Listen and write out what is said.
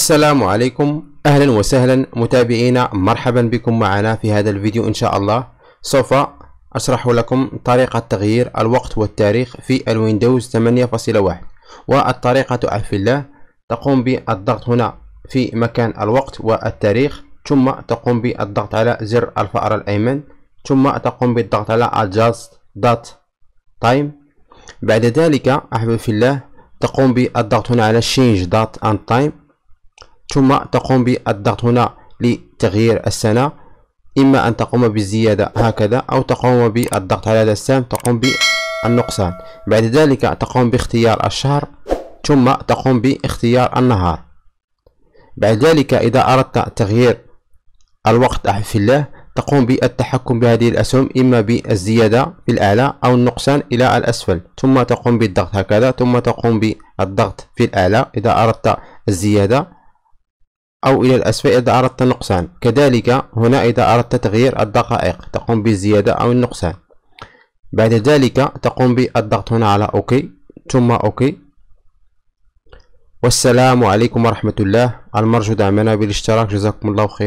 السلام عليكم اهلا وسهلا متابعينا مرحبا بكم معنا في هذا الفيديو ان شاء الله سوف اشرح لكم طريقة تغيير الوقت والتاريخ في الويندوز 8.1 والطريقة عفو الله تقوم بالضغط هنا في مكان الوقت والتاريخ ثم تقوم بالضغط على زر الفأر الايمن ثم تقوم بالضغط على adjust dot time بعد ذلك احبب في الله تقوم بالضغط هنا على change dot and time ثم تقوم بالضغط هنا لتغيير السنة إما أن تقوم بالزيادة هكذا أو تقوم بالضغط على هذا السهم تقوم بالنقصان بعد ذلك تقوم باختيار الشهر ثم تقوم باختيار النهار بعد ذلك إذا أردت تغيير الوقت في الله تقوم بالتحكم بهذه الأسهم إما بالزيادة في الأعلى أو النقصان إلى الأسفل ثم تقوم بالضغط هكذا ثم تقوم بالضغط في الأعلى إذا أردت الزيادة أو إلى الأسفل إذا أردت نقصان كذلك هنا إذا أردت تغيير الدقائق تقوم بالزيادة أو النقصان بعد ذلك تقوم بالضغط هنا على أوكي ثم أوكي والسلام عليكم ورحمة الله المرجو دعمنا بالاشتراك جزاكم الله خير